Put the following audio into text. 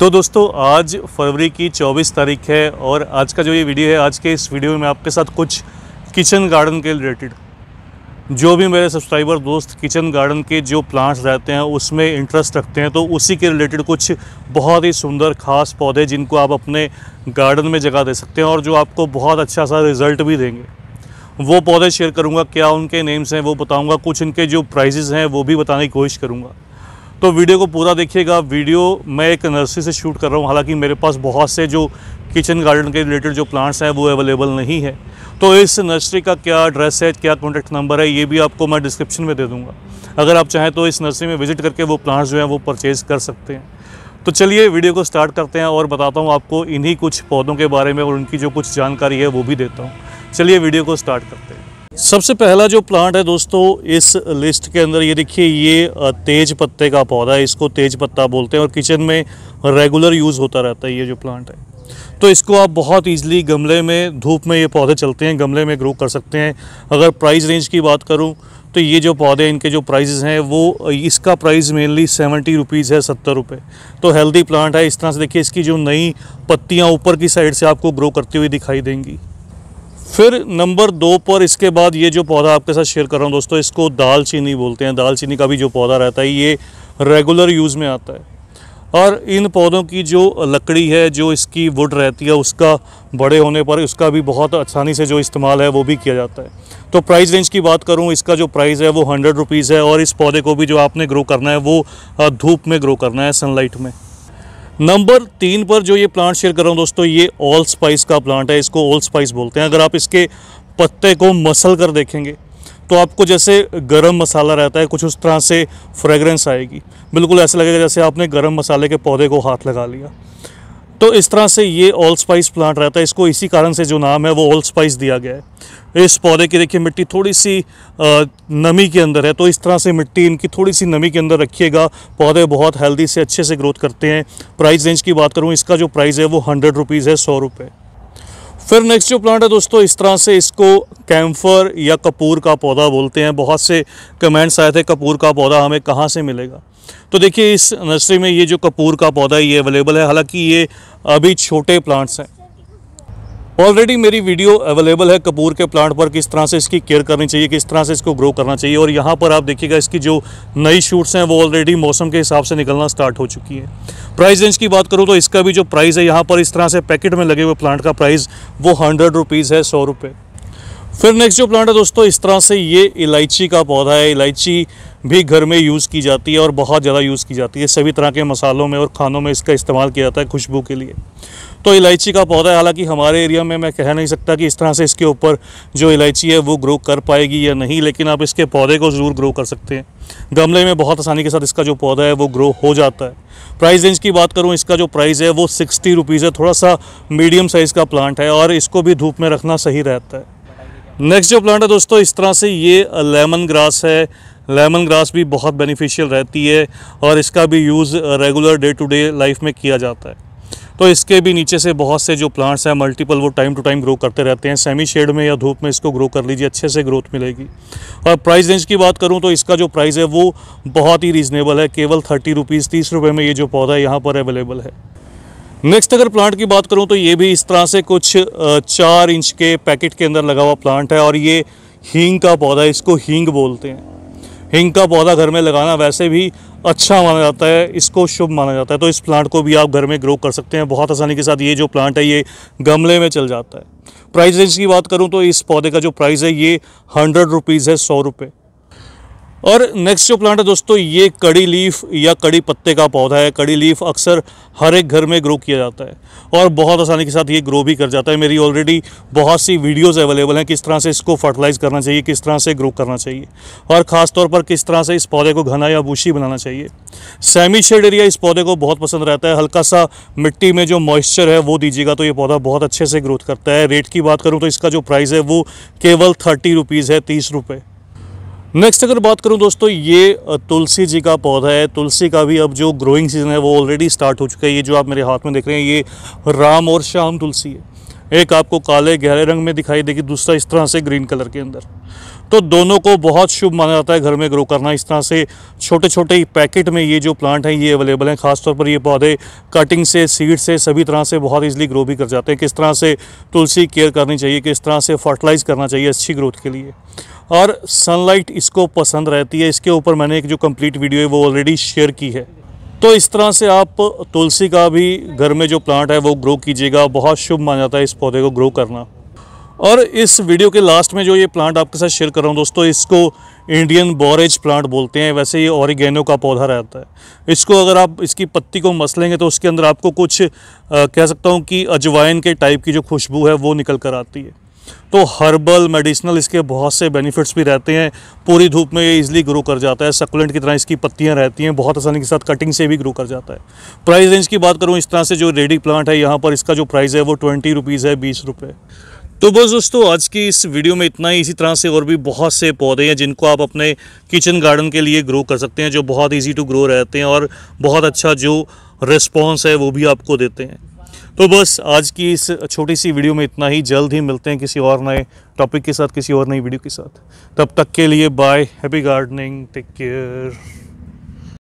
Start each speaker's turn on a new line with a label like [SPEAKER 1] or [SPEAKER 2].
[SPEAKER 1] तो दोस्तों आज फरवरी की 24 तारीख है और आज का जो ये वीडियो है आज के इस वीडियो में आपके साथ कुछ किचन गार्डन के रिलेटेड जो भी मेरे सब्सक्राइबर दोस्त किचन गार्डन के जो प्लांट्स रहते हैं उसमें इंटरेस्ट रखते हैं तो उसी के रिलेटेड कुछ बहुत ही सुंदर खास पौधे जिनको आप अपने गार्डन में जगह दे सकते हैं और जो आपको बहुत अच्छा सा रिज़ल्ट भी देंगे वो पौधे शेयर करूँगा क्या उनके नेम्स हैं वो बताऊँगा कुछ इनके जो प्राइजेज़ हैं वो भी बताने की कोशिश करूँगा तो वीडियो को पूरा देखिएगा वीडियो मैं एक नर्सरी से शूट कर रहा हूँ हालांकि मेरे पास बहुत से जो किचन गार्डन के रिलेटेड जो प्लांट्स हैं वो अवेलेबल नहीं है तो इस नर्सरी का क्या एड्रेस है क्या कॉन्टैक्ट नंबर है ये भी आपको मैं डिस्क्रिप्शन में दे दूँगा अगर आप चाहें तो इस नर्सरी में विजिट करके वो प्लांट्स जो हैं वो परचेज़ कर सकते हैं तो चलिए वीडियो को स्टार्ट करते हैं और बताता हूँ आपको इन्हीं कुछ पौधों के बारे में और उनकी जो कुछ जानकारी है वो भी देता हूँ चलिए वीडियो को स्टार्ट करते हैं सबसे पहला जो प्लांट है दोस्तों इस लिस्ट के अंदर ये देखिए ये तेज पत्ते का पौधा है इसको तेज पत्ता बोलते हैं और किचन में रेगुलर यूज़ होता रहता है ये जो प्लांट है तो इसको आप बहुत इजीली गमले में धूप में ये पौधे चलते हैं गमले में ग्रो कर सकते हैं अगर प्राइस रेंज की बात करूँ तो ये जो पौधे इनके जो प्राइजेज़ हैं वो इसका प्राइस मेनली सेवेंटी रुपीज़ है सत्तर रुपये तो हेल्दी प्लांट है इस तरह से देखिए इसकी जो नई पत्तियाँ ऊपर की साइड से आपको ग्रो करती हुई दिखाई देंगी फिर नंबर दो पर इसके बाद ये जो पौधा आपके साथ शेयर कर रहा हूँ दोस्तों इसको दाल चीनी बोलते हैं दाल चीनी का भी जो पौधा रहता है ये रेगुलर यूज़ में आता है और इन पौधों की जो लकड़ी है जो इसकी वुड रहती है उसका बड़े होने पर उसका भी बहुत आसानी से जो इस्तेमाल है वो भी किया जाता है तो प्राइस रेंज की बात करूँ इसका जो प्राइस है वो हंड्रेड रुपीज़ है और इस पौधे को भी जो आपने ग्रो करना है वो धूप में ग्रो करना है सनलाइट में नंबर तीन पर जो ये प्लांट शेयर कर रहा हूँ दोस्तों ये ऑल स्पाइस का प्लांट है इसको ऑल स्पाइस बोलते हैं अगर आप इसके पत्ते को मसल कर देखेंगे तो आपको जैसे गरम मसाला रहता है कुछ उस तरह से फ्रेगरेंस आएगी बिल्कुल ऐसा लगेगा जैसे आपने गरम मसाले के पौधे को हाथ लगा लिया तो इस तरह से ये ऑल स्पाइस प्लांट रहता है इसको इसी कारण से जो नाम है वो ऑल स्पाइस दिया गया है इस पौधे की देखिए मिट्टी थोड़ी सी नमी के अंदर है तो इस तरह से मिट्टी इनकी थोड़ी सी नमी के अंदर रखिएगा पौधे बहुत हेल्दी से अच्छे से ग्रोथ करते हैं प्राइस रेंज की बात करूँ इसका जो प्राइस है वो हंड्रेड रुपीज़ है सौ रुपये फिर नेक्स्ट जो प्लांट है दोस्तों इस तरह से इसको कैम्फर या कपूर का पौधा बोलते हैं बहुत से कमेंट्स आए थे कपूर का पौधा हमें कहाँ से मिलेगा तो देखिए इस नर्सरी में ये जो कपूर का पौधा ये अवेलेबल है हालांकि ये अभी छोटे प्लांट्स हैं ऑलरेडी मेरी वीडियो अवेलेबल है कपूर के प्लांट पर किस तरह से इसकी केयर करनी चाहिए किस तरह से इसको ग्रो करना चाहिए और यहाँ पर आप देखिएगा इसकी जो नई शूट्स हैं वो ऑलरेडी मौसम के हिसाब से निकलना स्टार्ट हो चुकी है प्राइस रेंज की बात करूँ तो इसका भी जो प्राइस है यहाँ पर इस तरह से पैकेट में लगे हुए प्लांट का प्राइस वो हंड्रेड रुपीज़ है सौ रुपये फिर नेक्स्ट जो प्लांट है दोस्तों इस तरह से ये इलायची का पौधा है इलायची भी घर में यूज़ की जाती है और बहुत ज़्यादा यूज़ की जाती है सभी तरह के मसालों में और खानों में इसका इस्तेमाल किया जाता है खुशबू के लिए तो इलायची का पौधा है हालांकि हमारे एरिया में मैं कह नहीं सकता कि इस तरह से इसके ऊपर जो इलायची है वो ग्रो कर पाएगी या नहीं लेकिन आप इसके पौधे को ज़रूर ग्रो कर सकते हैं गमले में बहुत आसानी के साथ इसका जो पौधा है वो ग्रो हो जाता है प्राइस रेंज की बात करूँ इसका जो प्राइस है वो सिक्सटी रुपीज़ है थोड़ा सा मीडियम साइज़ का प्लांट है और इसको भी धूप में रखना सही रहता है नेक्स्ट जो प्लांट है दोस्तों इस तरह से ये लेमन ग्रास है लेमन ग्रास भी बहुत बेनिफिशियल रहती है और इसका भी use regular day to day life में किया जाता है तो इसके भी नीचे से बहुत से जो प्लांट्स हैं मल्टीपल वो टाइम टू टाइम ग्रो करते रहते हैं सेमी शेड में या धूप में इसको ग्रो कर लीजिए अच्छे से ग्रोथ मिलेगी और प्राइस रेंज की बात करूं तो इसका जो प्राइस है वो बहुत ही रीज़नेबल है केवल थर्टी रुपीज़ तीस रुपये में ये जो पौधा यहाँ पर अवेलेबल है नेक्स्ट अगर प्लांट की बात करूँ तो ये भी इस तरह से कुछ चार इंच के पैकेट के अंदर लगा हुआ प्लांट है और ये हींग का पौधा है इसको हींग बोलते हैं हिंग का पौधा घर में लगाना वैसे भी अच्छा माना जाता है इसको शुभ माना जाता है तो इस प्लांट को भी आप घर में ग्रो कर सकते हैं बहुत आसानी के साथ ये जो प्लांट है ये गमले में चल जाता है प्राइस रेंज की बात करूँ तो इस पौधे का जो प्राइस है ये हंड्रेड रुपीज़ है सौ रुपये और नेक्स्ट जो प्लांट है दोस्तों ये कड़ी लीफ या कड़ी पत्ते का पौधा है कड़ी लीफ अक्सर हर एक घर में ग्रो किया जाता है और बहुत आसानी के साथ ये ग्रो भी कर जाता है मेरी ऑलरेडी बहुत सी वीडियोज़ अवेलेबल हैं किस तरह से इसको फर्टिलाइज़ करना चाहिए किस तरह से ग्रो करना चाहिए और ख़ासतौर पर किस तरह से इस पौधे को घना या बूशी बनाना चाहिए सेमी शेड एरिया इस पौधे को बहुत पसंद रहता है हल्का सा मिट्टी में जो मॉइस्चर है वो दीजिएगा तो ये पौधा बहुत अच्छे से ग्रोथ करता है रेट की बात करूँ तो इसका जो प्राइस है वो केवल थर्टी रुपीज़ है तीस रुपये नेक्स्ट अगर बात करूं दोस्तों ये तुलसी जी का पौधा है तुलसी का भी अब जो ग्रोइंग सीज़न है वो ऑलरेडी स्टार्ट हो चुका है ये जो आप मेरे हाथ में देख रहे हैं ये राम और श्याम तुलसी है एक आपको काले गहरे रंग में दिखाई देगी दूसरा इस तरह से ग्रीन कलर के अंदर तो दोनों को बहुत शुभ माना जाता है घर में ग्रो करना इस तरह से छोटे छोटे पैकेट में ये जो प्लांट हैं ये अवेलेबल हैं खासतौर पर ये पौधे कटिंग से सीड से सभी तरह से बहुत ईजिली ग्रो भी कर जाते हैं किस तरह से तुलसी केयर करनी चाहिए किस तरह से फर्टिलाइज़ करना चाहिए अच्छी ग्रोथ के लिए और सनलाइट इसको पसंद रहती है इसके ऊपर मैंने एक जो कम्प्लीट वीडियो है वो ऑलरेडी शेयर की है तो इस तरह से आप तुलसी का भी घर में जो प्लांट है वो ग्रो कीजिएगा बहुत शुभ माना जाता है इस पौधे को ग्रो करना और इस वीडियो के लास्ट में जो ये प्लांट आपके साथ शेयर कर रहा हूँ दोस्तों इसको इंडियन बोरेज प्लांट बोलते हैं वैसे ये ऑरिगेनो का पौधा रहता है इसको अगर आप इसकी पत्ती को मस लेंगे तो उसके अंदर आपको कुछ आ, कह सकता हूँ कि अजवाइन के टाइप की जो खुशबू है वो निकल कर आती है तो हर्बल मेडिसिनल इसके बहुत से बेनिफिट्स भी रहते हैं पूरी धूप में ये इजीली ग्रो कर जाता है सकुलेंट की तरह इसकी पत्तियाँ रहती हैं बहुत आसानी के साथ कटिंग से भी ग्रो कर जाता है प्राइस रेंज की बात करूँ इस तरह से जो रेडी प्लांट है यहाँ पर इसका जो प्राइस है वो ट्वेंटी रुपीज़ है बीस रुपये तो बस दोस्तों आज की इस वीडियो में इतना ही इसी तरह से और भी बहुत से पौधे हैं जिनको आप अपने किचन गार्डन के लिए ग्रो कर सकते हैं जो बहुत ईजी टू ग्रो रहते हैं और बहुत अच्छा जो रिस्पॉन्स है वो भी आपको देते हैं तो बस आज की इस छोटी सी वीडियो में इतना ही जल्द ही मिलते हैं किसी और नए टॉपिक के साथ किसी और नई वीडियो के साथ तब तक के लिए bye happy gardening take care